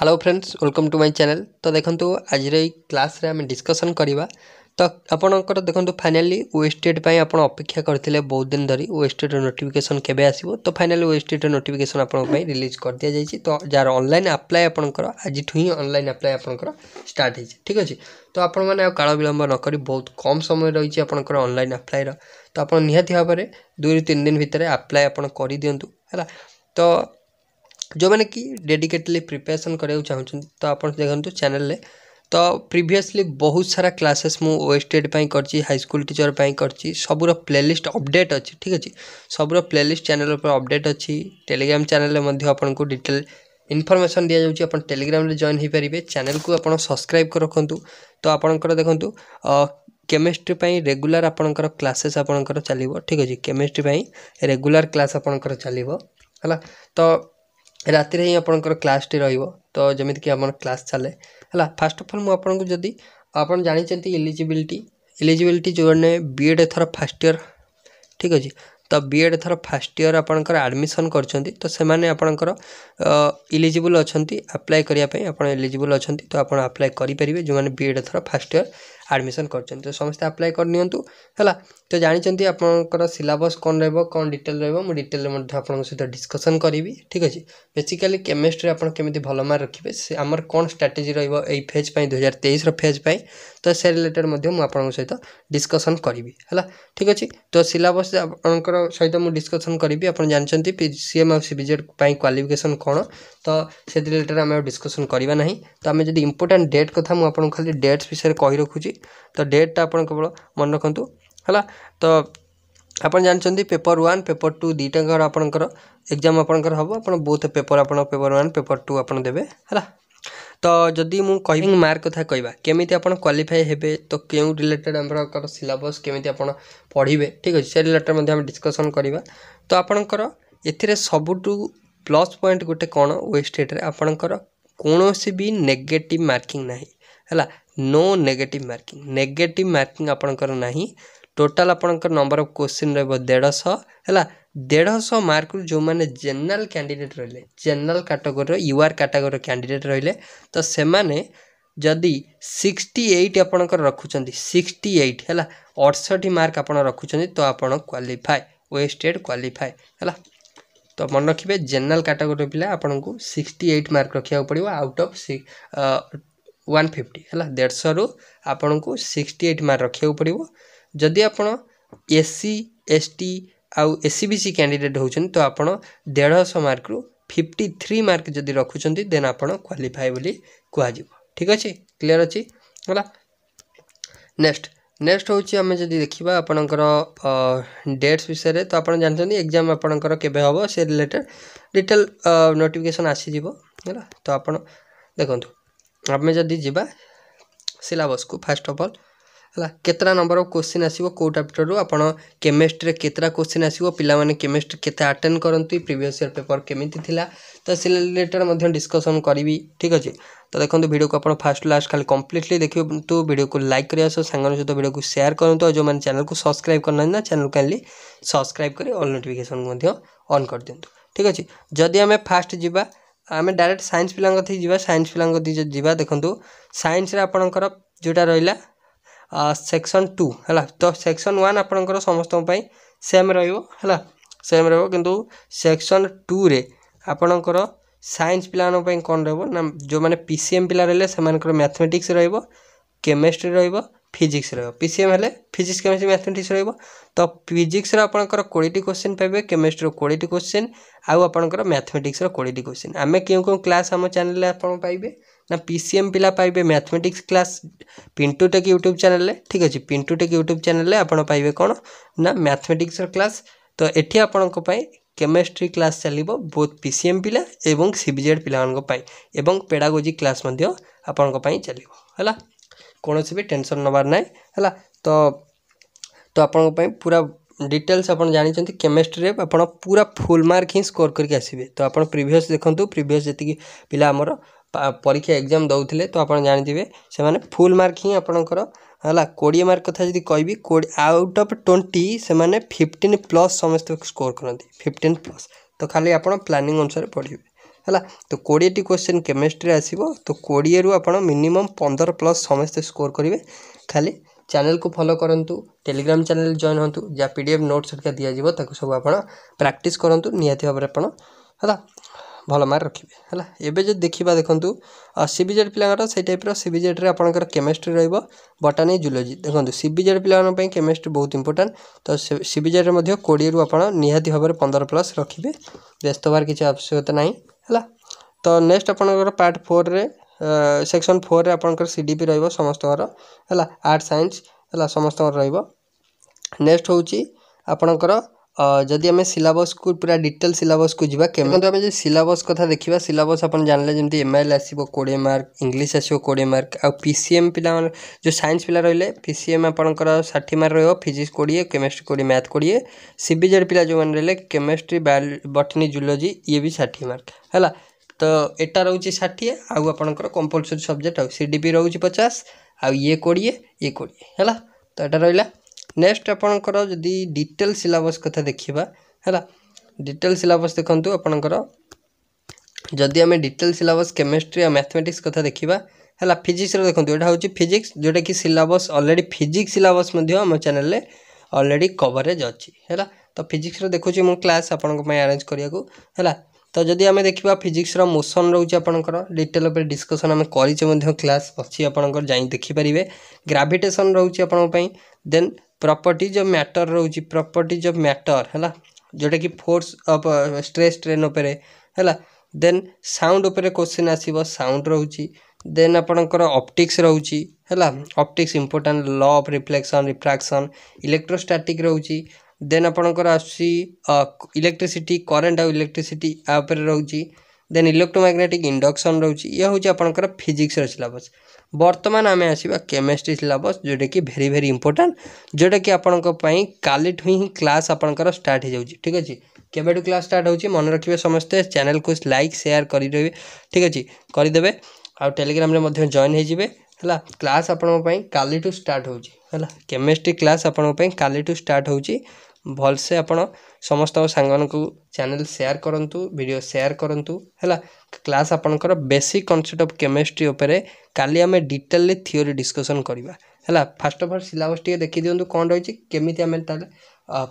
hello friends welcome to my channel তো দেখন্তু আজির এই ক্লাসরে আমি ডিসকসন করিবা তো আপনার দেখুন ফাইনালি ওয়েস্টেড পাই আপনার অপেক্ষা করলে বহু দিন ধর ওয়েস্টেড নোটিফিকেসন কেবে আসব তো ফাইনালি ওয়েস্টেড নোটিফিকেসন আপনার রিলিজ করে দিয়া যাই তো যার অনলাইন আপ্লাই আপনার আজি হি অনলাইন আপ্লাই আপনার স্টার্ট হয়েছে ঠিক আছে তো আপনার কাল বিলম্ব নকি বহু কম সময় রয়েছে আপনার অনলাইন আপ্লাইর তো আপনার নিহতি ভাবে দুই তিন দিন ভিতরে আপ্লাই আপনার করে দিও হ্যাঁ তো ଯେଉଁମାନେ କି ଡେଡିକେଟଲି ପ୍ରିପାରେସନ୍ କରିବାକୁ ଚାହୁଁଛନ୍ତି ତ ଆପଣ ଦେଖନ୍ତୁ ଚ୍ୟାନେଲ୍ରେ ତ ପ୍ରିଭିୟସଲି ବହୁତ ସାରା କ୍ଲାସେସ୍ ମୁଁ ୱେଷ୍ଟେଡ଼ ପାଇଁ କରିଛି ହାଇସ୍କୁଲ ଟିଚର ପାଇଁ କରିଛି ସବୁର ପ୍ଲେଲିଷ୍ଟ ଅପଡ଼େଟ୍ ଅଛି ଠିକ୍ ଅଛି ସବୁର ପ୍ଲେଲିଷ୍ଟ ଚ୍ୟାନେଲ୍ ଉପରେ ଅପଡ଼େଟ୍ ଅଛି ଟେଲିଗ୍ରାମ ଚ୍ୟାନେଲ୍ରେ ମଧ୍ୟ ଆପଣଙ୍କୁ ଡିଟେଲ୍ ଇନଫର୍ମେସନ୍ ଦିଆଯାଉଛି ଆପଣ ଟେଲିଗ୍ରାମରେ ଜଏନ୍ ହୋଇପାରିବେ ଚ୍ୟାନେଲ୍କୁ ଆପଣ ସବସ୍କ୍ରାଇବ୍ କରି ରଖନ୍ତୁ ତ ଆପଣଙ୍କର ଦେଖନ୍ତୁ କେମିଷ୍ଟ୍ରି ପାଇଁ ରେଗୁଲାର ଆପଣଙ୍କର କ୍ଲାସେସ୍ ଆପଣଙ୍କର ଚାଲିବ ଠିକ୍ ଅଛି କେମିଷ୍ଟ୍ରି ପାଇଁ ରେଗୁଲାର କ୍ଲାସ୍ ଆପଣଙ୍କର ଚାଲିବ ହେଲା ତ ରାତିରେ ହିଁ ଆପଣଙ୍କର କ୍ଲାସ୍ଟି ରହିବ ତ ଯେମିତିକି ଆମର କ୍ଲାସ୍ ଚାଲେ ହେଲା ଫାର୍ଷ୍ଟ ଅଫ୍ ଅଲ୍ ମୁଁ ଆପଣଙ୍କୁ ଯଦି ଆପଣ ଜାଣିଛନ୍ତି ଇଲିଜିବିଲିଟି ଇଲିଜିବିଲିଟି ଯେଉଁମାନେ ବି ଏଡ଼୍ ଏଥର ଫାର୍ଷ୍ଟ ଇୟର୍ ଠିକ୍ ଅଛି ତ ବି ଏଡ଼୍ ଏଥର ଫାର୍ଷ୍ଟ ଇୟର୍ ଆପଣଙ୍କର ଆଡ଼ମିସନ୍ କରିଛନ୍ତି ତ ସେମାନେ ଆପଣଙ୍କର ଇଲିଜିବୁଲ୍ ଅଛନ୍ତି ଆପ୍ଲାଏ କରିବା ପାଇଁ ଆପଣ ଇଲିଜିବୁଲ୍ ଅଛନ୍ତି ତ ଆପଣ ଆପ୍ଲାଏ କରିପାରିବେ ଯେଉଁମାନେ ବି ଏଡ଼୍ ଏଥର ଫାର୍ଷ୍ଟ ଇୟର୍ ଆଡ଼ମିସନ୍ କରିଛନ୍ତି ତ ସମସ୍ତେ ଆପ୍ଲାଏ କରିନିଅନ୍ତୁ ହେଲା ତ ଜାଣିଛନ୍ତି ଆପଣଙ୍କର ସିଲାବସ୍ କ'ଣ ରହିବ କ'ଣ ଡିଟେଲ୍ ରହିବ ମୁଁ ଡିଟେଲ୍ରେ ମଧ୍ୟ ଆପଣଙ୍କ ସହିତ ଡିସ୍କସନ୍ କରିବି ଠିକ୍ ଅଛି ବେସିକାଲି କେମିଷ୍ଟ୍ରିରେ ଆପଣ କେମିତି ଭଲ ମାର୍କ ରଖିବେ ସେ ଆମର କ'ଣ ଷ୍ଟ୍ରାଟେଜି ରହିବ ଏଇ ଫେଜ୍ ପାଇଁ ଦୁଇହଜାର ତେଇଶର ଫେଜ୍ ପାଇଁ ତ ସେ ରିଲେଟେଡ଼୍ ମଧ୍ୟ ମୁଁ ଆପଣଙ୍କ ସହିତ ଡିସ୍କସନ୍ କରିବି ହେଲା ଠିକ୍ ଅଛି ତ ସିଲାବସ୍ ଆପଣଙ୍କର ସହିତ ମୁଁ ଡିସ୍କସନ୍ କରିବି ଆପଣ ଜାଣିଛନ୍ତି ସି ଏମ୍ ଆଉ ସି ବି ଜେଡ଼୍ ପାଇଁ କ୍ୱାଲିଫିକେସନ୍ କ'ଣ ତ ସେ ରିଲେଟେଡ଼୍ ଆମେ ଆଉ ଡିସ୍କସନ୍ କରିବା ନାହିଁ ତ ଆମେ ଯଦି ଇମ୍ପୋର୍ଟାଣ୍ଟ ଡେଟ୍ କଥା ମୁଁ ଆପଣଙ୍କୁ ଖାଲି ଡେଟ୍ସ ବିଷୟରେ କହି ରଖୁଛି ତ ଡେଟ୍ଟା ଆପଣ କେବଳ ମନେ ରଖନ୍ତୁ ହେଲା ତ ଆପଣ ଜାଣିଛନ୍ତି ପେପର୍ ୱାନ୍ ପେପର୍ ଟୁ ଦୁଇଟାଙ୍କର ଆପଣଙ୍କର ଏକ୍ଜାମ୍ ଆପଣଙ୍କର ହେବ ଆପଣ ବହୁତ ପେପର୍ ଆପଣ ପେପର୍ ୱାନ୍ ପେପର୍ ଟୁ ଆପଣ ଦେବେ ହେଲା ତ ଯଦି ମୁଁ କହିବି ମାର୍କ କଥା କହିବା କେମିତି ଆପଣ କ୍ୱାଲିଫାଏ ହେବେ ତ କେଉଁ ରିଲେଟେଡ଼୍ ଆମର ସିଲାବସ୍ କେମିତି ଆପଣ ପଢ଼ିବେ ଠିକ୍ ଅଛି ସେ ରିଲେଟେଡ଼୍ ମଧ୍ୟ ଆମେ ଡିସ୍କସନ୍ କରିବା ତ ଆପଣଙ୍କର ଏଥିରେ ସବୁଠୁ ପ୍ଲସ୍ ପଏଣ୍ଟ ଗୋଟେ କ'ଣ ୱେବସାଇଟ୍ରେ ଆପଣଙ୍କର କୌଣସି ବି ନେଗେଟିଭ୍ ମାର୍କିଂ ନାହିଁ ହେଲା no negative marking negative marking ଆପଣଙ୍କର ନାହିଁ ଟୋଟାଲ୍ ଆପଣଙ୍କର ନମ୍ବର ଅଫ୍ କୋଶ୍ଚିନ୍ ରହିବ ଦେଢ଼ଶହ ହେଲା ଦେଢ଼ଶହ ମାର୍କରୁ ଯେଉଁମାନେ ଜେନେରାଲ୍ କ୍ୟାଣ୍ଡିଡ଼େଟ୍ ରହିଲେ ଜେନେରାଲ୍ କାଟାଗୋରୀର ୟୁ ଆର୍ କାଟାଗୋରୀର କ୍ୟାଣ୍ଡିଡ଼େଟ୍ ରହିଲେ ତ ସେମାନେ ଯଦି ସିକ୍ସଟି ଏଇଟ୍ ଆପଣଙ୍କର ରଖୁଛନ୍ତି ସିକ୍ସଟି ଏଇଟ୍ ହେଲା ଅଠଷଠି ମାର୍କ ଆପଣ ରଖୁଛନ୍ତି ତ ଆପଣ କ୍ୱାଲିଫାଏ ୱେଷ୍ଟେଡ଼୍ କ୍ୱାଲିଫାଏ ହେଲା ତ ମନେ ରଖିବେ ଜେନେରାଲ୍ କାଟାଗୋରୀ ପିଲା ଆପଣଙ୍କୁ ସିକ୍ସଟି ଏଇଟ୍ ମାର୍କ ରଖିବାକୁ ପଡ଼ିବ ଆଉଟ୍ ଅଫ୍ ୱାନ୍ ଫିଫ୍ଟି ହେଲା ଦେଢ଼ଶହରୁ ଆପଣଙ୍କୁ ସିକ୍ସଟି ଏଇଟ୍ ମାର୍କ ରଖିବାକୁ ପଡ଼ିବ ଯଦି ଆପଣ ଏସ୍ ସି ଏସ୍ ଟି ଆଉ S C B C candidate ହେଉଛନ୍ତି ତ ଆପଣ ଦେଢ଼ଶହ ମାର୍କରୁ ଫିଫ୍ଟି ଥ୍ରୀ ମାର୍କ ଯଦି ରଖୁଛନ୍ତି ଦେନ୍ ଆପଣ କ୍ୱାଲିଫାଏ ବୋଲି କୁହାଯିବ ଠିକ୍ ଅଛି କ୍ଲିଅର୍ ଅଛି ହେଲା ନେକ୍ସଟ ନେକ୍ସଟ ହେଉଛି ଆମେ ଯଦି ଦେଖିବା ଆପଣଙ୍କର ଡେଟ୍ସ ବିଷୟରେ ତ ଆପଣ ଜାଣିଛନ୍ତି ଏକ୍ଜାମ୍ ଆପଣଙ୍କର କେବେ ହେବ ସେ ରିଲେଟେଡ଼୍ ଡିଟେଲ୍ ନୋଟିଫିକେସନ୍ ଆସିଯିବ ହେଲା ତ ଆପଣ ଦେଖନ୍ତୁ ଆମେ ଯଦି ଯିବା ସିଲାବସ୍କୁ ଫାର୍ଷ୍ଟ ଅଫ୍ ଅଲ୍ ହେଲା କେତେଟା ନମ୍ବର କୋଶ୍ଚିନ୍ ଆସିବ କେଉଁ ଚାପ୍ଟରରୁ ଆପଣ କେମିଷ୍ଟ୍ରିରେ କେତେଟା କୋଶ୍ଚିନ୍ ଆସିବ ପିଲାମାନେ କେମିଷ୍ଟ୍ରି କେତେ ଆଟେଣ୍ଡ କରନ୍ତି ପ୍ରିଭିୟସ୍ ଇୟର୍ ପେପର୍ କେମିତି ଥିଲା ତ ସେ ରିଲେଟେଡ଼୍ ମଧ୍ୟ ଡିସ୍କସନ୍ କରିବି ଠିକ୍ ଅଛି ତ ଦେଖନ୍ତୁ ଭିଡ଼ିଓକୁ ଆପଣ ଫାର୍ଷ୍ଟ ଲାଷ୍ଟ ଖାଲି କମ୍ପ୍ଲିଟଲି ଦେଖନ୍ତୁ ଭିଡ଼ିଓକୁ ଲାଇକ୍ କରିବା ସହ ସାଙ୍ଗମାନଙ୍କ ସହିତ ଭିଡ଼ିଓକୁ ସେୟାର କରନ୍ତୁ ଆଉ ଯେଉଁମାନେ ଚ୍ୟାନେଲକୁ ସବସ୍କ୍ରାଇବ୍ କରିନାହାନ୍ତି ନା ଚ୍ୟାନେଲ୍ କାଲି ସବସ୍କ୍ରାଇବ୍ କରି ଅଲ୍ ନୋଟିଫିକେସନ୍କୁ ମଧ୍ୟ ଅନ୍ କରିଦିଅନ୍ତୁ ଠିକ୍ ଅଛି ଯଦି ଆମେ ଫାର୍ଷ୍ଟ ଯିବା ଆମେ ଡାଇରେକ୍ଟ ସାଇନ୍ସ ପିଲାଙ୍କ କଥା ଯିବା ସାଇନ୍ସ ପିଲାଙ୍କ କଥା ଯିବା ଦେଖନ୍ତୁ ସାଇନ୍ସରେ ଆପଣଙ୍କର ଯେଉଁଟା ରହିଲା ସେକ୍ସନ୍ ଟୁ ହେଲା ତ ସେକ୍ସନ୍ ୱାନ୍ ଆପଣଙ୍କର ସମସ୍ତଙ୍କ ପାଇଁ ସେମ୍ ରହିବ ହେଲା ସେମ୍ ରହିବ କିନ୍ତୁ ସେକ୍ସନ୍ ଟୁରେ ଆପଣଙ୍କର ସାଇନ୍ସ ପିଲାମାନଙ୍କ ପାଇଁ କ'ଣ ରହିବ ନା ଯେଉଁମାନେ ପି ସି ଏମ୍ ପିଲା ରହିଲେ ସେମାନଙ୍କର ମ୍ୟାଥମେଟିକ୍ସ ରହିବ କେମେଷ୍ଟ୍ରି ରହିବ ଫିଜିକ୍ସ ରହିବ ପି ସି ଏମ୍ ହେଲେ ଫିଜିକ୍ସ କେମିଷ୍ଟ୍ରି ମ୍ୟାଥମେଟିକ୍ସ ରହିବ ତ ଫିଜିକ୍ସର ଆପଣଙ୍କର କୋଡ଼ିଏଟି କୋଶ୍ଚିନ୍ ପାଇବେ କେମିଷ୍ଟ୍ରିର କୋଡ଼ିଏଟି କୋଶ୍ଚିନ୍ ଆଉ ଆପଣଙ୍କର ମ୍ୟାଥମେଟିକ୍ସର କୋଡ଼ିଏଟି କୋଶ୍ଚିନ୍ ଆମେ କେଉଁ କେଉଁ କ୍ଲାସ୍ ଆମ ଚ୍ୟାନେଲ୍ରେ ଆପଣ ପାଇବେ ନା ପି ସି ଏମ୍ ପିଲା ପାଇବେ mathematics class Pintu Tech YouTube ଚ୍ୟାନେଲ୍ରେ ଠିକ୍ ଅଛି ପିଣ୍ଟୁ ଟେକ୍ ୟୁଟ୍ୟୁବ୍ ଚ୍ୟାନେଲ୍ରେ ଆପଣ ପାଇବେ କ'ଣ ନା ମ୍ୟାଥମେଟିକ୍ସର କ୍ଲାସ୍ ତ ଏଠି ଆପଣଙ୍କ ପାଇଁ କେମିଷ୍ଟ୍ରି କ୍ଲାସ୍ ଚାଲିବ ବୋଥ୍ ପି ସି ଏମ୍ ପିଲା ଏବଂ ସି ବି ଜେଡ଼୍ ପିଲାମାନଙ୍କ ପାଇଁ ଏବଂ ପେଡ଼ାଗୋଜି କ୍ଲାସ୍ ମଧ୍ୟ ଆପଣଙ୍କ ପାଇଁ ଚାଲିବ ହେଲା କୌଣସି ବି ଟେନସନ୍ ନେବାର ନାହିଁ ହେଲା ତ ତ ଆପଣଙ୍କ ପାଇଁ ପୁରା ଡିଟେଲ୍ସ ଆପଣ ଜାଣିଛନ୍ତି କେମିଷ୍ଟ୍ରିରେ ଆପଣ ପୁରା ଫୁଲ୍ ମାର୍କ ହିଁ ସ୍କୋର କରିକି ଆସିବେ ତ ଆପଣ ପ୍ରିଭିୟସ୍ ଦେଖନ୍ତୁ ପ୍ରିଭିୟସ୍ ଯେତିକି ପିଲା ଆମର ପରୀକ୍ଷା ଏକ୍ଜାମ୍ ଦେଉଥିଲେ ତ ଆପଣ ଜାଣିଥିବେ ସେମାନେ ଫୁଲ୍ ମାର୍କ ହିଁ ଆପଣଙ୍କର ହେଲା କୋଡ଼ିଏ ମାର୍କ କଥା ଯଦି କହିବି ଆଉଟ୍ ଅଫ୍ ଟ୍ୱେଣ୍ଟି ସେମାନେ ଫିଫ୍ଟିନ୍ ପ୍ଲସ୍ ସମସ୍ତେ ସ୍କୋର କରନ୍ତି ଫିଫ୍ଟିନ୍ ପ୍ଲସ୍ ତ ଖାଲି ଆପଣ ପ୍ଲାନିଂ ଅନୁସାରେ ପଢ଼ିବେ ହେଲା ତ କୋଡ଼ିଏଟି କୋଶ୍ଚିନ୍ କେମିଷ୍ଟ୍ରି ଆସିବ ତ କୋଡ଼ିଏରୁ ଆପଣ ମିନିମମ୍ ପନ୍ଦର ପ୍ଲସ୍ ସମସ୍ତେ ସ୍କୋର୍ କରିବେ ଖାଲି ଚ୍ୟାନେଲ୍କୁ ଫଲୋ କରନ୍ତୁ ଟେଲିଗ୍ରାମ୍ ଚ୍ୟାନେଲ୍ ଜଏନ୍ ହୁଅନ୍ତୁ ଯାହା ପି ଡି ଏଫ୍ ନୋଟ୍ସ ହେରିକା ଦିଆଯିବ ତାକୁ ସବୁ ଆପଣ ପ୍ରାକ୍ଟିସ୍ କରନ୍ତୁ ନିହାତି ଭାବରେ ଆପଣ ହେଲା ଭଲ ମାର୍କ ରଖିବେ ହେଲା ଏବେ ଯଦି ଦେଖିବା ଦେଖନ୍ତୁ ସି ବି ଜେଡ଼୍ ପିଲାଙ୍କର ସେଇ ଟାଇପ୍ର ସି ବି ଜେଡ଼୍ରେ ଆପଣଙ୍କର କେମିଷ୍ଟ୍ରି ରହିବ ବଟାନି ଜୁଲୋଜି ଦେଖନ୍ତୁ ସି ବି ଜେଡ଼୍ ପିଲାମାନଙ୍କ ପାଇଁ କେମିଷ୍ଟ୍ରି ବହୁତ ଇମ୍ପୋର୍ଟାଣ୍ଟ ତ ସି ବି ଜେଡ଼୍ରେ ମଧ୍ୟ କୋଡ଼ିଏରୁ ଆପଣ ନିହାତି ଭାବରେ ପନ୍ଦର ପ୍ଲସ୍ ରଖିବେ ବ୍ୟସ୍ତ ହେବାର କିଛି ଆବଶ୍ୟକତା ନାହିଁ ହେଲା ତ ନେକ୍ସଟ୍ ଆପଣଙ୍କର ପାର୍ଟ ଫୋର୍ରେ ସେକ୍ସନ୍ ଫୋର୍ରେ ଆପଣଙ୍କର ସି ଡି ପି ରହିବ ସମସ୍ତଙ୍କର ହେଲା ଆର୍ଟ ସାଇନ୍ସ ହେଲା ସମସ୍ତଙ୍କର ରହିବ ନେକ୍ସଟ୍ ହେଉଛି ଆପଣଙ୍କର ଯଦି ଆମେ ସିଲାବସ୍କୁ ପୁରା ଡିଟେଲ୍ ସିଲାବସ୍କୁ ଯିବା ଦେଖନ୍ତୁ ଆମେ ଯଦି ସିଲାବସ୍ କଥା ଦେଖିବା ସିଲାବସ୍ ଆପଣ ଜାଣିଲେ ଯେମିତି ଏମ୍ ଆଇ ଏଲ୍ ଆସିବ କୋଡ଼ିଏ ମାର୍କ ଇଂଲିଶ ଆସିବ କୋଡ଼ିଏ ମାର୍କ ଆଉ ପି ସି ଏମ୍ ପିଲାମାନେ ଯେଉଁ ସାଇନ୍ସ ପିଲା ରହିଲେ ପି ସି ଏମ୍ ଆପଣଙ୍କର ଷାଠିଏ ମାର୍କ ରହିବ ଫିଜିକ୍ସ କୋଡ଼ିଏ କେମିଷ୍ଟ୍ରି କୋଡ଼ିଏ ମ୍ୟାଥ୍ କୋଡ଼ିଏ ସି ବି ଜେଡ଼୍ ପିଲା ଯେଉଁମାନେ ରହିଲେ କେମିଷ୍ଟ୍ରି ବଟନି ଜୁଲୋଜି ଇଏ ବି ଷାଠିଏ ମାର୍କ ହେଲା ତ ଏଟା ରହୁଛି ଷାଠିଏ ଆଉ ଆପଣଙ୍କର କମ୍ପଲସରି ସବଜେକ୍ଟ ଆଉ ସି ଡି ପି ରହୁଛି ପଚାଶ ଆଉ ଇଏ କୋଡ଼ିଏ ଇଏ କୋଡ଼ିଏ ହେଲା ତ ଏଟା ରହିଲା ନେକ୍ସଟ୍ ଆପଣଙ୍କର ଯଦି ଡିଟେଲ୍ ସିଲାବସ୍ କଥା ଦେଖିବା ହେଲା ଡିଟେଲ୍ ସିଲାବସ୍ ଦେଖନ୍ତୁ ଆପଣଙ୍କର ଯଦି ଆମେ ଡିଟେଲ୍ ସିଲାବସ୍ କେମିଷ୍ଟ୍ରି ଆଉ ମ୍ୟାଥମେଟିକ୍ସ କଥା ଦେଖିବା ହେଲା ଫିଜିକ୍ସର ଦେଖନ୍ତୁ ଏଇଟା ହେଉଛି ଫିଜିକ୍ସ ଯେଉଁଟାକି ସିଲାବସ୍ ଅଲରେଡ଼ି ଫିଜିକ୍ସ ସିଲାବସ୍ ମଧ୍ୟ ଆମ ଚ୍ୟାନେଲ୍ରେ ଅଲରେଡ଼ି କଭରେଜ୍ ଅଛି ହେଲା ତ ଫିଜିକ୍ସର ଦେଖୁଛି ମୁଁ କ୍ଲାସ୍ ଆପଣଙ୍କ ପାଇଁ ଆରେଞ୍ଜ କରିବାକୁ ହେଲା ତ ଯଦି ଆମେ ଦେଖିବା ଫିଜିକ୍ସର ମୋସନ୍ ରହୁଛି ଆପଣଙ୍କର ଡିଟେଲ୍ ଉପରେ ଡିସ୍କସନ୍ ଆମେ କରିଛେ ମଧ୍ୟ କ୍ଲାସ୍ ଅଛି ଆପଣଙ୍କର ଯାଇ ଦେଖିପାରିବେ ଗ୍ରାଭିଟେସନ୍ ରହୁଛି ଆପଣଙ୍କ ପାଇଁ ଦେନ୍ ପ୍ରପର୍ଟିଜ୍ ଅଫ୍ ମ୍ୟାଟର୍ ରହୁଛି ପ୍ରପର୍ଟିଜ୍ ଅଫ୍ ମ୍ୟାଟର୍ ହେଲା ଯେଉଁଟାକି ଫୋର୍ସ୍ ଅଫ୍ ଷ୍ଟ୍ରେସ୍ ଟ୍ରେନ୍ ଉପରେ ହେଲା ଦେନ୍ ସାଉଣ୍ଡ୍ ଉପରେ କୋଶ୍ଚିନ୍ ଆସିବ ସାଉଣ୍ଡ୍ ରହୁଛି ଦେନ୍ ଆପଣଙ୍କର ଅପ୍ଟିକ୍ସ ରହୁଛି ହେଲା optics important law of reflection refraction electrostatic ରହୁଛି ଦେନ୍ ଆପଣଙ୍କର ଆସୁଛି ଇଲେକ୍ଟ୍ରିସିଟି କରେଣ୍ଟ ଆଉ ଇଲେକ୍ଟ୍ରିସିଟି ଆ ଉପରେ ରହୁଛି ଦେନ୍ ଇଲେକ୍ଟ୍ରୋମାଗ୍ନେଟିକ୍ ଇଣ୍ଡକ୍ସନ୍ ରହୁଛି ଇଏ ହେଉଛି ଆପଣଙ୍କର ଫିଜିକ୍ସର ସିଲାବସ୍ ବର୍ତ୍ତମାନ ଆମେ ଆସିବା କେମିଷ୍ଟ୍ରି ସିଲାବସ୍ ଯେଉଁଟାକି ଭେରି ଭେରି ଇମ୍ପୋର୍ଟାଣ୍ଟ ଯେଉଁଟାକି ଆପଣଙ୍କ ପାଇଁ କାଲିଠୁ ହିଁ କ୍ଲାସ୍ ଆପଣଙ୍କର ଷ୍ଟାର୍ଟ ହୋଇଯାଉଛି ଠିକ୍ ଅଛି କେବେଠୁ କ୍ଲାସ୍ ଷ୍ଟାର୍ଟ ହେଉଛି ମନେ ରଖିବେ ସମସ୍ତେ ଚ୍ୟାନେଲ୍କୁ ଲାଇକ୍ ସେୟାର୍ କରିଦେବେ ଠିକ୍ ଅଛି କରିଦେବେ ଆଉ ଟେଲିଗ୍ରାମରେ ମଧ୍ୟ ଜଏନ୍ ହୋଇଯିବେ ହେଲା କ୍ଲାସ୍ ଆପଣଙ୍କ ପାଇଁ କାଲିଠୁ ଷ୍ଟାର୍ଟ ହେଉଛି ହେଲା କେମିଷ୍ଟ୍ରି କ୍ଲାସ୍ ଆପଣଙ୍କ ପାଇଁ କାଲିଠୁ ଷ୍ଟାର୍ଟ ହେଉଛି ଭଲସେ ଆପଣ ସମସ୍ତଙ୍କ ସାଙ୍ଗମାନଙ୍କୁ ଚ୍ୟାନେଲ୍ ସେୟାର୍ କରନ୍ତୁ ଭିଡ଼ିଓ ସେୟାର କରନ୍ତୁ ହେଲା କ୍ଲାସ୍ ଆପଣଙ୍କର ବେସିକ୍ କନସେପ୍ଟ ଅଫ୍ କେମିଷ୍ଟ୍ରି ଉପରେ କାଲି ଆମେ ଡିଟେଲ୍ରେ ଥିଓରି ଡିସ୍କସନ୍ କରିବା ହେଲା ଫାର୍ଷ୍ଟ ଅଫ୍ ଅଲ୍ ସିଲାବସ୍ ଟିକେ ଦେଖିଦିଅନ୍ତୁ କ'ଣ ରହିଛି କେମିତି ଆମେ ତାହେଲେ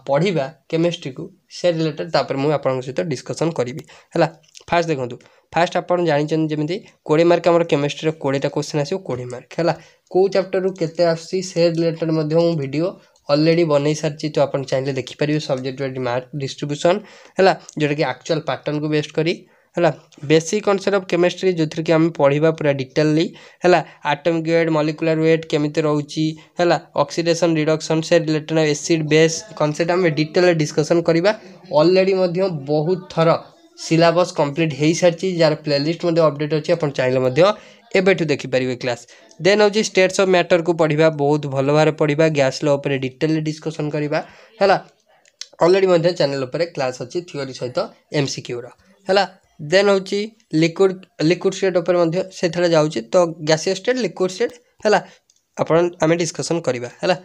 ପଢ଼ିବା କେମିଷ୍ଟ୍ରିକୁ ସେ ରିଲେଟେଡ଼୍ ତାପରେ ମୁଁ ଆପଣଙ୍କ ସହିତ ଡିସ୍କସନ୍ କରିବି ହେଲା ଫାର୍ଷ୍ଟ ଦେଖନ୍ତୁ ଫାର୍ଷ୍ଟ ଆପଣ ଜାଣିଛନ୍ତି ଯେମିତି କୋଡ଼ିଏ ମାର୍କ ଆମର କେମିଷ୍ଟ୍ରିର କୋଡ଼ିଏଟା କୋଶ୍ଚିନ୍ ଆସିବ କୋଡ଼ିଏ ମାର୍କ ହେଲା କେଉଁ ଚାପ୍ଟରରୁ କେତେ ଆସୁଛି ସେ ରିଲେଟେଡ଼୍ ମଧ୍ୟ ମୁଁ ଭିଡ଼ିଓ অলরেडी ବନେଇ ସାରିଛି ତ ଆପଣ ଚାହିଁଲେ ଦେଖିପାରିବେ ସବଜେକ୍ଟ ମାର୍କ ଡିଷ୍ଟ୍ରିବ୍ୟୁସନ୍ ହେଲା ଯେଉଁଟାକି ଆକ୍ଚୁଆଲ୍ ପାଟର୍ନକୁ ବେଷ୍ଟ କରି ହେଲା ବେସିକ୍ କନସେପ୍ଟ ଅଫ୍ କେମିଷ୍ଟ୍ରି ଯେଉଁଥିରେ କି ଆମେ ପଢ଼ିବା ପୁରା ଡିଟେଲଲି ହେଲା ଆଟମିକ୍ ୱେଟ୍ ମଲିକୁଲାର ୱେଟ୍ କେମିତି ରହୁଛି ହେଲା ଅକ୍ସିଡେସନ୍ ରିଡକ୍ସନ୍ ସେ ରିଲେଟେଡ୍ ଏସିଡ୍ ବେସ୍ କନସେପ୍ଟ ଆମେ ଡିଟେଲରେ ଡିସ୍କସନ୍ କରିବା ଅଲରେଡ଼ି ମଧ୍ୟ ବହୁତ ଥର ସିଲାବସ୍ କମ୍ପ୍ଲିଟ୍ ହୋଇସାରିଛି ଯାହାର ପ୍ଲେଲିଷ୍ଟ ମଧ୍ୟ ଅପଡ଼େଟ୍ ଅଛି ଆପଣ ଚାହିଁଲେ ମଧ୍ୟ ଏବେଠୁ ଦେଖିପାରିବେ କ୍ଲାସ୍ ଦେନ୍ ହେଉଛି ଷ୍ଟେଟ୍ସ ଅଫ୍ ମ୍ୟାଟର୍କୁ ପଢ଼ିବା ବହୁତ ଭଲ ଭାବରେ ପଢ଼ିବା ଗ୍ୟାସ୍ ଲ ଉପରେ ଡିଟେଲରେ ଡିସ୍କସନ୍ କରିବା ହେଲା ଅଲରେଡ଼ି ମଧ୍ୟ ଚ୍ୟାନେଲ୍ ଉପରେ କ୍ଲାସ୍ ଅଛି ଥିଓରି ସହିତ ଏମ୍ ସି କ୍ୟୁର ହେଲା ଦେନ୍ ହେଉଛି ଲିକ୍ୱିଡ଼ ଲିକ୍ୱିଡ଼ ଷ୍ଟେଟ୍ ଉପରେ ମଧ୍ୟ ସେଥିରେ ଯାଉଛି ତ ଗ୍ୟାସିୟସ୍ ଷ୍ଟେଟ୍ ଲିକ୍ୱିଡ଼ ଷ୍ଟେଟ୍ ହେଲା ଆପଣ ଆମେ ଡିସ୍କସନ୍ କରିବା ହେଲା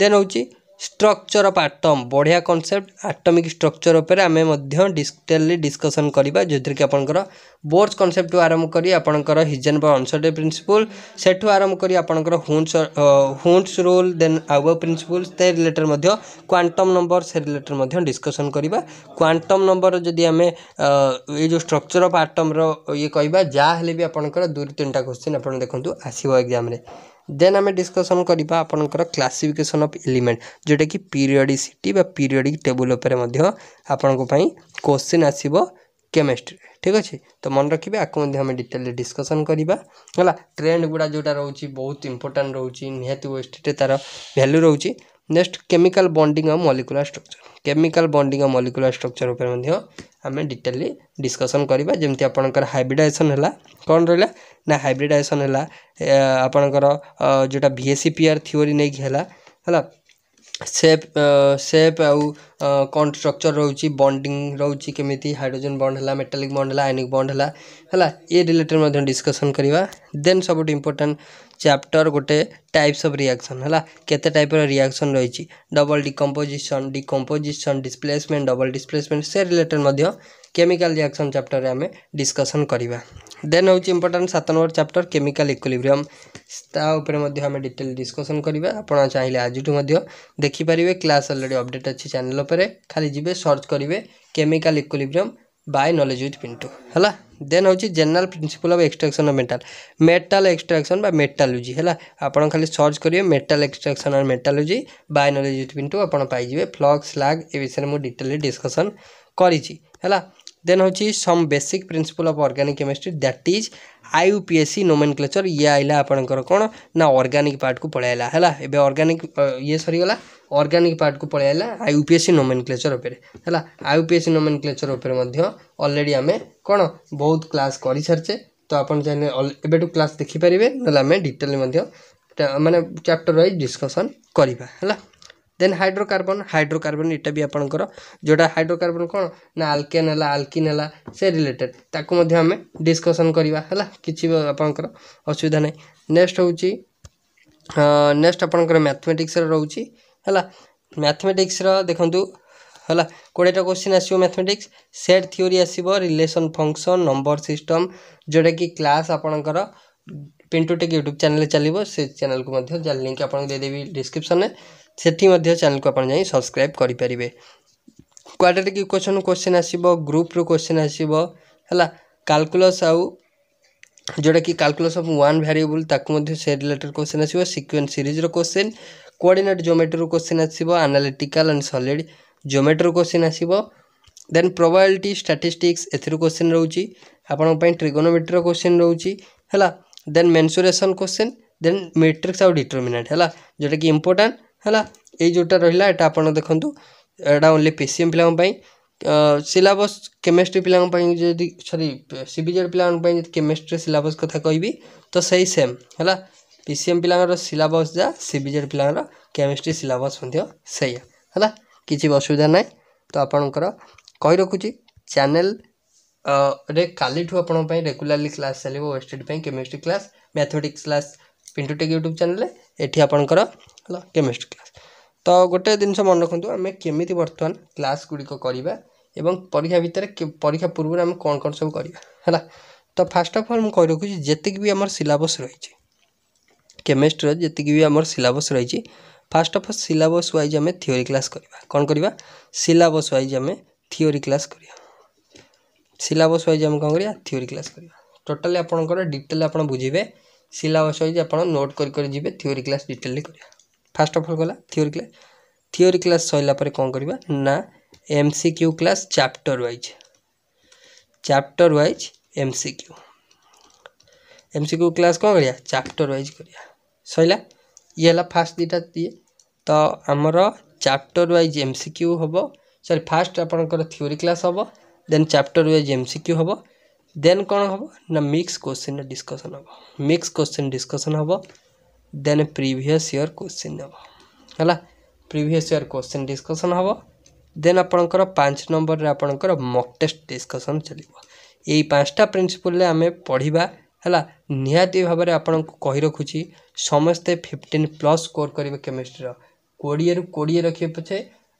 ଦେନ୍ ହେଉଛି ଷ୍ଟ୍ରକ୍ଚର୍ ଅଫ୍ ଆଟମ୍ ବଢ଼ିଆ କନସେପ୍ଟ ଆଟମିକ୍ ଷ୍ଟ୍ରକ୍ଚର୍ ଉପରେ ଆମେ ମଧ୍ୟ ଡିଟେଲ୍ରେ ଡିସ୍କସନ୍ କରିବା ଯେଉଁଥିରେ କି ଆପଣଙ୍କର ବୋର୍ସ କନସେପ୍ଟରୁ ଆରମ୍ଭ କରି ଆପଣଙ୍କର ହିଜେନ୍ ବା ଅନସର୍ଟେଡ଼ ପ୍ରିନ୍ସିପୁଲ୍ ସେଠୁ ଆରମ୍ଭ କରି ଆପଣଙ୍କର Hund's Hund's rule then Aufbau principle ସେ ରିଲେଟେଡ଼୍ ମଧ୍ୟ କ୍ୱାଣ୍ଟମ୍ ନମ୍ବର ସେ ରିଲେଟେଡ଼୍ ମଧ୍ୟ ଡିସ୍କସନ୍ କରିବା କ୍ୱାଣ୍ଟମ୍ ନମ୍ବର ଯଦି ଆମେ ଏଇ ଯେଉଁ ଷ୍ଟ୍ରକ୍ଚର୍ ଅଫ୍ ଆଟମ୍ର ଇଏ କହିବା ଯାହା ହେଲେ ବି ଆପଣଙ୍କର ଦୁଇରୁ ତିନିଟା କୋଶ୍ଚିନ୍ ଆପଣ ଦେଖନ୍ତୁ ଆସିବ ଏକ୍ଜାମ୍ରେ ଦେନ୍ ଆମେ ଡିସ୍କସନ୍ କରିବା ଆପଣଙ୍କର କ୍ଲାସିଫିକେସନ୍ ଅଫ୍ ଏଲିମେଣ୍ଟ ଯେଉଁଟାକି ପିରିଅଡ଼ିସିଟି ବା ପିରିଅଡ଼ିକ୍ ଟେବୁଲ୍ ଉପରେ ମଧ୍ୟ ଆପଣଙ୍କ ପାଇଁ କୋଶ୍ଚିନ୍ ଆସିବ କେମିଷ୍ଟ୍ରିରେ ଠିକ୍ ଅଛି ତ ମନେ ରଖିବେ ଆକୁ ମଧ୍ୟ ଆମେ ଡିଟେଲରେ ଡିସ୍କସନ୍ କରିବା ହେଲା ଟ୍ରେଣ୍ଡ ଗୁଡ଼ା ଯେଉଁଟା ରହୁଛି ବହୁତ ଇମ୍ପୋର୍ଟାଣ୍ଟ ରହୁଛି ନିହାତି ୱେଷ୍ଟରେ ତା'ର ଭ୍ୟାଲ୍ୟୁ ରହୁଛି ନେକ୍ସଟ କେମିକାଲ ବଣ୍ଡିଂ ଆଉ ମଲିକୁଲାର ଷ୍ଟ୍ରକ୍ଚର କେମିକାଲ ବଣ୍ଡିଂ ଆଉ ମଲିକୁଲାର ଷ୍ଟ୍ରକ୍ଚର ଉପରେ ମଧ୍ୟ ଆମେ ଡିଟେଲି ଡିସ୍କସନ୍ କରିବା ଯେମିତି ଆପଣଙ୍କର ହାଇବ୍ରିଡ଼ାଇଜେସନ୍ ହେଲା କ'ଣ ରହିଲା ନା ହାଇବ୍ରିଡ଼ାଇଜେସନ୍ ହେଲା ଆପଣଙ୍କର ଯେଉଁଟା V S C P R theory ନେଇକି ହେଲା ହେଲା ସେପ୍ ସେପ୍ ଆଉ କ'ଣ ଷ୍ଟ୍ରକ୍ଚର ରହୁଛି ବଣ୍ଡିଂ ରହୁଛି କେମିତି ହାଇଡ୍ରୋଜେନ୍ ବଣ୍ଡ ହେଲା ମେଟାଲିକ୍ ବଣ୍ଡ ହେଲା ଆଇନିକ୍ ବଣ୍ଡ ହେଲା ହେଲା ଏ ରିଲେଟେଡ଼୍ ମଧ୍ୟ ଡିସ୍କସନ୍ କରିବା ଦେନ୍ ସବୁଠୁ ଇମ୍ପୋର୍ଟାଣ୍ଟ ଚାପ୍ଟର ଗୋଟେ ଟାଇପ୍ସ ଅଫ୍ ରିଆକ୍ସନ୍ ହେଲା କେତେ ଟାଇପ୍ର ରିଆକ୍ସନ୍ ରହିଛି double decomposition decomposition displacement double displacement ସେ ରିଲେଟେଡ଼୍ ମଧ୍ୟ କେମିକାଲ ରିଆକ୍ସନ୍ ଚାପ୍ଟରରେ ଆମେ ଡିସ୍କସନ୍ କରିବା ଦେନ୍ ହେଉଛି ଇମ୍ପୋର୍ଟାଣ୍ଟ ସାତ ନମ୍ବର ଚାପ୍ଟର କେମିକାଲ ଇକ୍ୱିଲିବ୍ରିୟମ୍ ତା ଉପରେ ମଧ୍ୟ ଆମେ ଡିଟେଲ୍ ଡିସ୍କସନ୍ କରିବା ଆପଣ ଚାହିଁଲେ ଆଜିଠୁ ମଧ୍ୟ ଦେଖିପାରିବେ କ୍ଲାସ୍ ଅଲରେଡ଼ି ଅପଡ଼େଟ୍ ଅଛି ଚ୍ୟାନେଲ୍ ଉପରେ ଖାଲି ଯିବେ ସର୍ଚ୍ଚ କରିବେ chemical equilibrium by knowledge with Pintu ହେଲା ଦେନ୍ ହେଉଛି general principle of extraction of metal metal extraction ବା ମେଟାଲୋଜି ହେଲା ଆପଣ ଖାଲି ସର୍ଚ୍ଚ କରିବେ metal extraction and metallurgy by knowledge with Pintu ଆପଣ ପାଇଯିବେ ଫ୍ଲକ୍ସ ସ୍ଲାଗ୍ ଏ ବିଷୟରେ ମୁଁ ଡିଟେଲରେ ଡିସ୍କସନ୍ କରିଛି ହେଲା देन हूँ some basic principle of organic chemistry that is IUPAC nomenclature ये आइला आपणकर कौन ना अर्गानिक पार्ट को पलैला है अर्गानिक ये सरगला अर्गानिक पार्ट को पलैला आईयूपीएससी नोमेनक्लेचर है आईयूपीएससी नोमेनक्लेचर अलरेडी आम कौन बहुत क्लास कर सारीचे तो आप चाहिए एबू क्लास देखिपर ना आम डिटेल मैंने चैप्टर वाइज डिस्कसन करवा है ଦେନ୍ ହାଇଡ୍ରୋକାର୍ବନ୍ ହାଇଡ୍ରୋକାର୍ବନ୍ ଏଇଟା ବି ଆପଣଙ୍କର ଯେଉଁଟା ହାଇଡ୍ରୋକାର୍ବନ୍ କ'ଣ ନା ଆଲକେନ୍ ହେଲା ଆଲକିନ୍ ହେଲା ସେ ରିଲେଟେଡ଼୍ ତାକୁ ମଧ୍ୟ ଆମେ ଡିସ୍କସନ୍ କରିବା ହେଲା କିଛି ଆପଣଙ୍କର ଅସୁବିଧା ନାହିଁ ନେକ୍ସଟ୍ ହେଉଛି ନେକ୍ସଟ୍ ଆପଣଙ୍କର ମ୍ୟାଥମେଟିକ୍ସର ରହୁଛି ହେଲା ମ୍ୟାଥମେଟିକ୍ସର ଦେଖନ୍ତୁ ହେଲା କୋଡ଼ିଏଟା କୋଶ୍ଚିନ୍ ଆସିବ ମ୍ୟାଥମେଟିକ୍ସ ସେଟ୍ ଥିଓରି ଆସିବ ରିଲେସନ୍ ଫଙ୍କସନ୍ ନମ୍ବର ସିଷ୍ଟମ୍ ଯେଉଁଟାକି କ୍ଲାସ୍ ଆପଣଙ୍କର ପିଣ୍ଟୁ ଟେକ୍ ୟୁଟ୍ୟୁବ୍ ଚ୍ୟାନେଲ୍ ଚାଲିବ ସେ ଚ୍ୟାନେଲ୍କୁ ମଧ୍ୟ ଲିଙ୍କ୍ ଆପଣଙ୍କୁ ଦେଇଦେବି ଡିସ୍କ୍ରିପ୍ସନ୍ରେ ସେଠି ମଧ୍ୟ ଚ୍ୟାନେଲ୍କୁ ଆପଣ ଯାଇ ସବସ୍କ୍ରାଇବ୍ କରିପାରିବେ କ୍ୱାଡ୍ରାଟିକ୍ ଇକ୍ୱେସନ୍ କୋଶ୍ଚିନ୍ ଆସିବ ଗ୍ରୁପ୍ରୁ କୋଶ୍ଚିନ୍ ଆସିବ ହେଲା କାଲକୁଲସ୍ ଆଉ ଯେଉଁଟାକି କାଲକୁଲସ୍ ଅଫ୍ ୱାନ୍ ଭ୍ୟାରିଏବୁଲ୍ ତାକୁ ମଧ୍ୟ ସେ ରିଲେଟେଡ୍ କୋଶ୍ଚିନ୍ ଆସିବ ସିକ୍ୱେନ୍ସ ସିରିଜ୍ର କୋଶ୍ଚିନ୍ କୋଅର୍ଡ଼ିନେଟ୍ ଜୋମେଟ୍ରିରୁ କୋଶ୍ଚିନ୍ ଆସିବ ଆନାଲିଟିକାଲ୍ ଆଣ୍ଡ ସଲିଡ୍ ଜୋମେଟ୍ରିରୁ କୋଶ୍ଚିନ୍ ଆସିବ ଦେନ୍ ପ୍ରବାବିଲିଟି ଷ୍ଟାଟିଷ୍ଟିକ୍ସ ଏଥିରୁ କୋଶ୍ଚିନ୍ ରହୁଛି ଆପଣଙ୍କ ପାଇଁ ଟ୍ରିଗୋନୋମେଟ୍ରିର କୋଶ୍ଚିନ୍ ରହୁଛି ହେଲା then mensuration question then matrix ଆଉ ଡିଟରମିନାଣ୍ଟ ହେଲା ଯେଉଁଟାକି ଇମ୍ପୋର୍ଟାଣ୍ଟ ହେଲା ଏଇ ଯେଉଁଟା ରହିଲା ଏଇଟା ଆପଣ ଦେଖନ୍ତୁ ଏଇଟା ଓନ୍ଲି ପି ସି ଏମ୍ ପିଲାଙ୍କ ପାଇଁ ସିଲାବସ୍ କେମିଷ୍ଟ୍ରି ପିଲାଙ୍କ ପାଇଁ ଯଦି ସରି ସି ବି ଜେଡ଼୍ ପିଲାଙ୍କ ପାଇଁ ଯଦି କେମିଷ୍ଟ୍ରି ସିଲାବସ୍ କଥା କହିବି ତ ସେଇ ସେମ୍ ହେଲା ପି ସି ଏମ୍ ପିଲାଙ୍କର ସିଲାବସ୍ ଯାହା ସି ବି ଜେଡ଼୍ ପିଲାଙ୍କର କେମିଷ୍ଟ୍ରି ସିଲାବସ୍ ମଧ୍ୟ ସେଇଆ ହେଲା କିଛି ବି ଅସୁବିଧା ନାହିଁ ତ ଆପଣଙ୍କର କହି ରଖୁଛି ଚ୍ୟାନେଲ୍ ରେ କାଲିଠୁ ଆପଣଙ୍କ ପାଇଁ ରେଗୁଲାରଲି କ୍ଲାସ୍ ଚାଲିବ ୱେଷ୍ଟେଡ଼ ପାଇଁ chemistry class mathematics class Pintu Tech YouTube ଚ୍ୟାନେଲ୍ରେ ଏଠି ଆପଣଙ୍କର ହେଲା କେମିଷ୍ଟ୍ରି କ୍ଲାସ୍ ତ ଗୋଟେ ଜିନିଷ ମନେ ରଖନ୍ତୁ ଆମେ କେମିତି ବର୍ତ୍ତମାନ କ୍ଲାସ୍ ଗୁଡ଼ିକ କରିବା ଏବଂ ପରୀକ୍ଷା ଭିତରେ ପରୀକ୍ଷା ପୂର୍ବରୁ ଆମେ କ'ଣ କ'ଣ ସବୁ କରିବା ହେଲା ତ ଫାଷ୍ଟ ଅଫ୍ ଅଲ୍ ମୁଁ କହି ରଖୁଛି ଯେତିକି ବି ଆମର ସିଲାବସ୍ ରହିଛି କେମିଷ୍ଟ୍ରିର ଯେତିକି ବି ଆମର ସିଲାବସ୍ ରହିଛି first of all syllabus wise ଆମେ ଥିଓରି କ୍ଲାସ୍ କରିବା କ'ଣ କରିବା ସିଲାବସ୍ ୱାଇଜ୍ ଆମେ ଥିଓରି କ୍ଲାସ୍ କରିବା ସିଲାବସ୍ ୱାଇଜ୍ ଆମେ କ'ଣ କରିବା ଥିଓରି କ୍ଲାସ୍ କରିବା ଟୋଟାଲି ଆପଣଙ୍କର ଡିଟେଲ୍ ଆପଣ ବୁଝିବେ ସିଲାବସ୍ ୱାଇଜ୍ ଆପଣ ନୋଟ୍ କରି କରି ଯିବେ ଥିଓରି କ୍ଲାସ୍ ଡିଟେଲ୍ରେ କରିବା ফার্ଷ୍ଟ ଅଫ୍ ଅଲ୍ ଗଲା ଥିଓରି କ୍ଲାସ୍ ଥିଓରି କ୍ଲାସ୍ ସରିଲା ପରେ କ'ଣ କରିବା ନା M C Q class chapter wise chapter wise M C Q M C Q class କ'ଣ କରିବା ଚାପ୍ଟର ୱାଇଜ୍ କରିବା ସରିଲା ଇଏ ହେଲା ଫାର୍ଷ୍ଟ ଦୁଇଟା ଇଏ ତ ଆମର chapter wise M C Q ହେବ ସରି ଫାର୍ଷ୍ଟ ଆପଣଙ୍କର ଥିଓରି କ୍ଲାସ୍ ହେବ then chapter wise M C Q ହେବ ଦେନ୍ କ'ଣ ହେବ ନା ମିକ୍ସ କୋଶ୍ଚିନ୍ର ଡିସ୍କସନ୍ ହେବ ମିକ୍ସ କୋଶ୍ଚିନ୍ ଡିସ୍କସନ୍ ହେବ ଦେନ୍ ପ୍ରିଭିୟସ୍ ଇୟର୍ କୋଶ୍ଚିନ୍ ନେବ ହେଲା ପ୍ରିଭିୟସ୍ ଇୟର୍ କୋଶ୍ଚିନ୍ ଡିସ୍କସନ୍ ହେବ ଦେନ୍ ଆପଣଙ୍କର ପାଞ୍ଚ ନମ୍ବରରେ ଆପଣଙ୍କର ମକ୍ ଟେଷ୍ଟ ଡିସ୍କସନ୍ ଚାଲିବ ଏଇ ପାଞ୍ଚଟା ପ୍ରିନ୍ସିପୁଲ୍ରେ ଆମେ ପଢ଼ିବା ହେଲା ନିହାତି ଭାବରେ ଆପଣଙ୍କୁ କହି ରଖୁଛି ସମସ୍ତେ ଫିଫ୍ଟିନ୍ ପ୍ଲସ୍ ସ୍କୋର୍ କରିବେ କେମିଷ୍ଟ୍ରିର କୋଡ଼ିଏରୁ କୋଡ଼ିଏ ରଖିବେ ପଛେ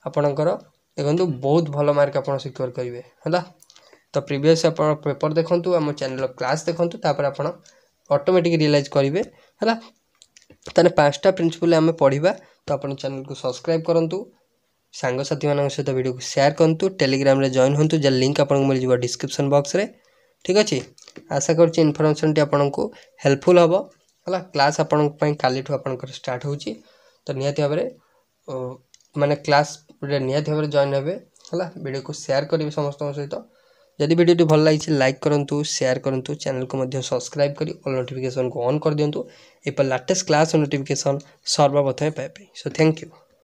ଆପଣଙ୍କର ଦେଖନ୍ତୁ ବହୁତ ଭଲ ମାର୍କ ଆପଣ ସିକ୍ୟୋର୍ କରିବେ ହେଲା ତ ପ୍ରିଭିୟସ୍ ଆପଣ ପେପର୍ ଦେଖନ୍ତୁ ଆମ ଚ୍ୟାନେଲ୍ର କ୍ଲାସ୍ ଦେଖନ୍ତୁ ତାପରେ ଆପଣ ଅଟୋମେଟିକ୍ ରିଏଲାଇଜ୍ କରିବେ ହେଲା ତାହେଲେ ପାଞ୍ଚଟା ପ୍ରିନ୍ସିପଲ୍ ଆମେ ପଢ଼ିବା ତ ଆପଣ ଚ୍ୟାନେଲ୍କୁ ସବସ୍କ୍ରାଇବ୍ କରନ୍ତୁ ସାଙ୍ଗସାଥିମାନଙ୍କ ସହିତ ଭିଡ଼ିଓକୁ ସେୟାର କରନ୍ତୁ ଟେଲିଗ୍ରାମରେ ଜଏନ୍ ହୁଅନ୍ତୁ ଯାହାର ଲିଙ୍କ୍ ଆପଣଙ୍କୁ ମିଳିଯିବ ଡିସ୍କ୍ରିପ୍ସନ୍ ବକ୍ସରେ ଠିକ୍ ଅଛି ଆଶା କରୁଛି ଇନଫର୍ମେସନ୍ଟି ଆପଣଙ୍କୁ ହେଲ୍ପଫୁଲ୍ ହେବ ହେଲା କ୍ଲାସ୍ ଆପଣଙ୍କ ପାଇଁ କାଲିଠୁ ଆପଣଙ୍କର ଷ୍ଟାର୍ଟ ହେଉଛି ତ ନିହାତି ଭାବରେ ମାନେ କ୍ଲାସ୍ରେ ନିହାତି ଭାବରେ ଜଏନ୍ ହେବେ ହେଲା ଭିଡ଼ିଓକୁ ସେୟାର କରିବେ ସମସ୍ତଙ୍କ ସହିତ ଯଦି ଭିଡ଼ିଓଟି ଭଲ ଲାଗିଛି ଲାଇକ୍ କରନ୍ତୁ ସେୟାର କରନ୍ତୁ ଚ୍ୟାନେଲକୁ ମଧ୍ୟ ସବସ୍କ୍ରାଇବ୍ କରି ଅଲ୍ ନୋଟିଫିକେସନକୁ ଅନ୍ କରିଦିଅନ୍ତୁ ଏପରି ଲାଟେଷ୍ଟ କ୍ଲାସ୍ ନୋଟିଫିକେସନ ସର୍ବପ୍ରଥମେ ପାଇବା ପାଇଁ ସୋ ଥ୍ୟାଙ୍କ ୟୁ